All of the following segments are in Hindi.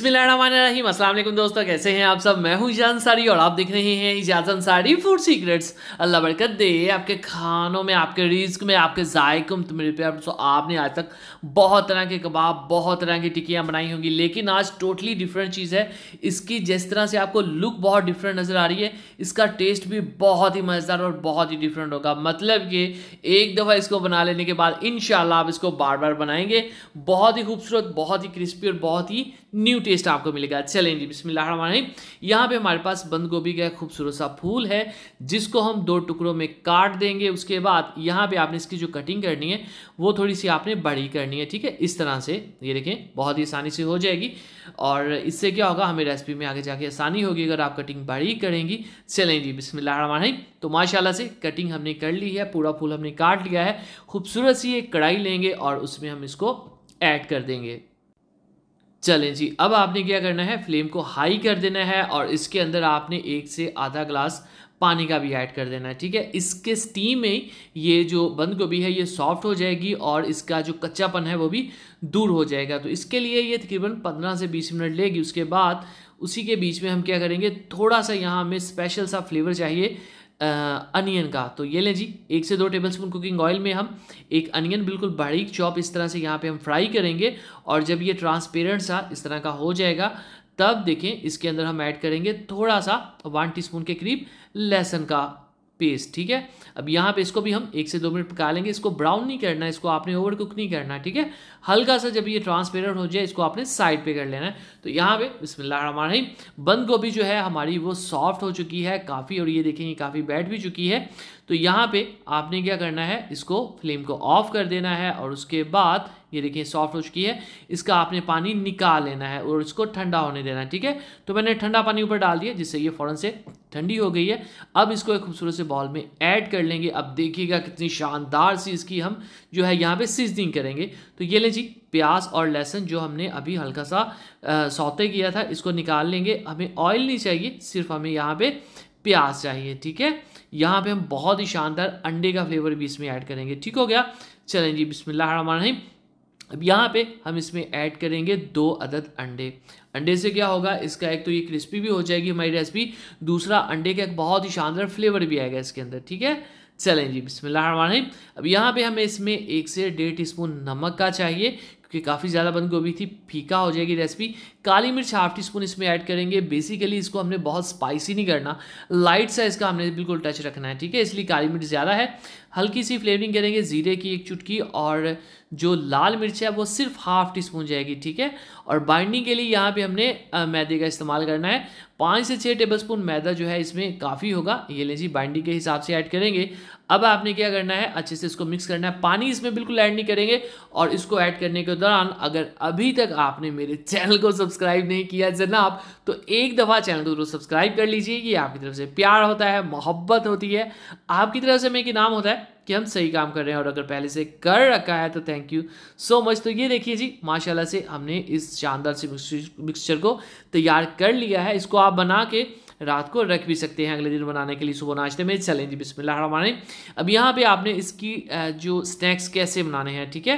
वालेकुम दोस्तों कैसे हैं आप सब मैं हूं इजाज़ अंसारी और आप देख रहे हैं इजाज़ अंसारी फूड सीक्रेट्स अल्लाह बरकत दे आपके खानों में आपके रिस्क में आपके जायकों में तो मेरे प्यार तो आपने आज तक बहुत तरह के कबाब बहुत तरह की टिक्कियाँ बनाई होंगी लेकिन आज टोटली डिफरेंट चीज़ है इसकी जिस तरह से आपको लुक बहुत डिफरेंट नज़र आ रही है इसका टेस्ट भी बहुत ही मज़ेदार और बहुत ही डिफरेंट होगा मतलब कि एक दफ़ा इसको बना लेने के बाद इन आप इसको बार बार बनाएंगे बहुत ही खूबसूरत बहुत ही क्रिस्पी और बहुत ही न्यू टेस्ट आपको मिलेगा चलें जी बिस्मिल्लाहमान यहाँ पे हमारे पास बंद गोभी का खूबसूरत सा फूल है जिसको हम दो टुकड़ों में काट देंगे उसके बाद यहाँ पे आपने इसकी जो कटिंग करनी है वो थोड़ी सी आपने बड़ी करनी है ठीक है इस तरह से ये देखें बहुत ही आसानी से हो जाएगी और इससे क्या होगा हमें रेसिपी में आगे जाके आसानी होगी अगर आप कटिंग बड़ी करेंगी चलें जी बिसमिल्लाहमान तो माशाला से कटिंग हमने कर ली है पूरा फूल हमने काट लिया है खूबसूरत सी एक कढ़ाई लेंगे और उसमें हम इसको ऐड कर देंगे चलें जी अब आपने क्या करना है फ्लेम को हाई कर देना है और इसके अंदर आपने एक से आधा ग्लास पानी का भी ऐड कर देना है ठीक है इसके स्टीम में ये जो बंद गोभी है ये सॉफ्ट हो जाएगी और इसका जो कच्चापन है वो भी दूर हो जाएगा तो इसके लिए ये तकरीबन पंद्रह से बीस मिनट लेगी उसके बाद उसी के बीच में हम क्या करेंगे थोड़ा सा यहाँ हमें स्पेशल सा फ्लेवर चाहिए अनियन का तो ये लें जी एक से दो टेबल स्पून कुकिंग ऑयल में हम एक अनियन बिल्कुल बारीक चॉप इस तरह से यहाँ पे हम फ्राई करेंगे और जब ये ट्रांसपेरेंट सा इस तरह का हो जाएगा तब देखें इसके अंदर हम ऐड करेंगे थोड़ा सा वन टीस्पून के करीब लहसुन का पेस्ट ठीक है अब यहाँ पे इसको भी हम एक से दो मिनट पका लेंगे इसको ब्राउन नहीं करना है इसको आपने ओवर कुक नहीं करना ठीक है हल्का सा जब ये ट्रांसपेरेंट हो जाए इसको आपने साइड पे कर लेना है तो यहाँ पे बिस्मिल्लाहमानी बंद गोभी जो है हमारी वो सॉफ्ट हो चुकी है काफ़ी और ये देखेंगे काफ़ी बैठ भी चुकी है तो यहाँ पे आपने क्या करना है इसको फ्लेम को ऑफ कर देना है और उसके बाद ये देखिए सॉफ्ट हो चुकी है इसका आपने पानी निकाल लेना है और इसको ठंडा होने देना है ठीक है तो मैंने ठंडा पानी ऊपर डाल दिया जिससे ये फ़ौरन से ठंडी हो गई है अब इसको एक खूबसूरत से बॉल में ऐड कर लेंगे अब देखिएगा कितनी शानदार सी इसकी हम जो है यहाँ पे सीजनिंग करेंगे तो ये लें जी प्याज और लहसुन जो हमने अभी हल्का सा सौते किया था इसको निकाल लेंगे हमें ऑयल नहीं चाहिए सिर्फ हमें यहाँ पे प्याज चाहिए ठीक है यहाँ पे हम बहुत ही शानदार अंडे का फ्लेवर भी इसमें ऐड करेंगे ठीक हो गया चलें जी बिस्मिल्लाह अब यहाँ पे हम इसमें ऐड करेंगे दो अदद अंडे अंडे से क्या होगा इसका एक तो ये क्रिस्पी भी हो जाएगी हमारी रेसिपी दूसरा अंडे का एक बहुत ही शानदार फ्लेवर भी आएगा इसके अंदर ठीक है चलें जी बिस्मिल्लाह अब यहाँ पे हमें इसमें एक से डेढ़ टीस्पून नमक का चाहिए क्योंकि काफ़ी ज़्यादा बंद गोभी थी फीका हो जाएगी रेसिपी काली मिर्च हाफ टी स्पून इसमें ऐड करेंगे बेसिकली इसको हमने बहुत स्पाइसी नहीं करना लाइट सा इसका हमने बिल्कुल टच रखना है ठीक है इसलिए काली मिर्च ज़्यादा है हल्की सी फ्लेवरिंग करेंगे ज़ीरे की एक चुटकी और जो लाल मिर्च है वो सिर्फ हाफ टी स्पून जाएगी ठीक है और बाइंडिंग के लिए यहाँ पे हमने मैदे का इस्तेमाल करना है पाँच से छः टेबल स्पून मैदा जो है इसमें काफ़ी होगा ये लीजिए जी बाइंडिंग के हिसाब से ऐड करेंगे अब आपने क्या करना है अच्छे से इसको मिक्स करना है पानी इसमें बिल्कुल ऐड नहीं करेंगे और इसको ऐड करने के दौरान अगर अभी तक आपने मेरे चैनल को सब्सक्राइब नहीं किया जनाब तो एक दफ़ा चैनल को जरूर सब्सक्राइब कर लीजिए ये आपकी तरफ से प्यार होता है मोहब्बत होती है आपकी तरफ से मैं नाम होता है कि हम सही काम कर रहे हैं और अगर पहले से कर रखा है तो थैंक यू सो मच तो ये देखिए जी माशाल्लाह से हमने इस शानदार से मिक्सचर को तैयार कर लिया है इसको आप बना के रात को रख भी सकते हैं अगले दिन बनाने के लिए सुबह नाश्ते में चलें जी बिस्मिल्लाहमान अब यहाँ पे आपने इसकी जो स्नैक्स कैसे बनाने हैं ठीक है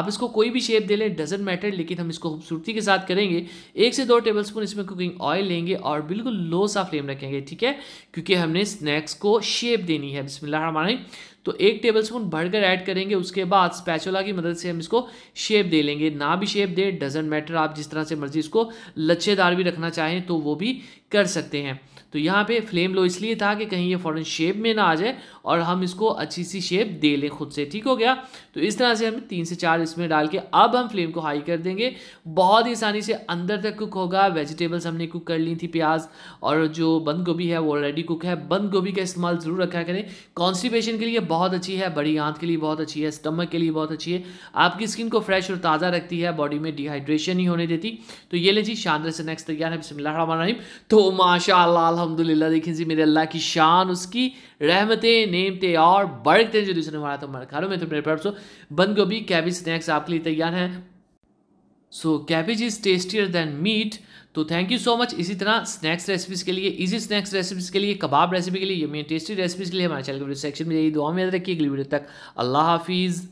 आप इसको कोई भी शेप दे लें डजेंट मैटर लेकिन हम इसको खूबसूरती के साथ करेंगे एक से दो टेबल स्पून इसमें कुकिंग ऑयल लेंगे और बिल्कुल लो सा फ्लेम रखेंगे ठीक है क्योंकि हमने स्नैक्स को शेप देनी है बिस्मिल्लाहमान तो एक टेबल स्पून भरकर ऐड करेंगे उसके बाद स्पैचोला की मदद से हम इसको शेप दे लेंगे ना भी शेप दे डजेंट मैटर आप जिस तरह से मर्जी इसको लच्छेदार भी रखना चाहें तो वो भी कर सकते हैं तो यहाँ पे फ्लेम लो इसलिए था कि कहीं ये फ़ौरन शेप में ना आ जाए और हम इसको अच्छी सी शेप दे लें खुद से ठीक हो गया तो इस तरह से हम तीन से चार इसमें डाल के अब हम फ्लेम को हाई कर देंगे बहुत ही आसानी से अंदर तक कुक होगा वेजिटेबल्स हमने कुक कर ली थी प्याज और जो बंद गोभी है वो ऑलरेडी कुक है बंद गोभी का इस्तेमाल ज़रूर रखा करें कॉन्स्टिपेशन के लिए बहुत अच्छी है बड़ी आंत के लिए बहुत अच्छी है स्टमक के लिए बहुत अच्छी है आपकी स्किन को फ्रेश और ताज़ा रखती है बॉडी में डिहाइड्रेशन ही होने देती तो ये ले जी शानदार से नेक्स्ट तैयार है बिस्मिल्लाह तो तो माशा अलहमदिल्ला देखें जी मेरे अल्लाह की शान उसकी रहमतें नेमते और हैं जो दूसरे हमारा तो हमारे खानों में तो मेरे परसों बंद गोभी कैबिज स्नैक्स आपके लिए तैयार हैं so cabbage is tastier than meat तो थैंक यू सो मच इसी तरह स्नैक्स रेसिपीज़ के लिए इजी स्नैक्स रेसिपीज़ के लिए कबाब रेसिपी के लिए ये मेरी टेस्टी रेसिपीज़ के लिए हमारे चैनल के सेक्शन में यही दुआ में याद रखिए अगली वीडियो तक अल्लाह हाफिज़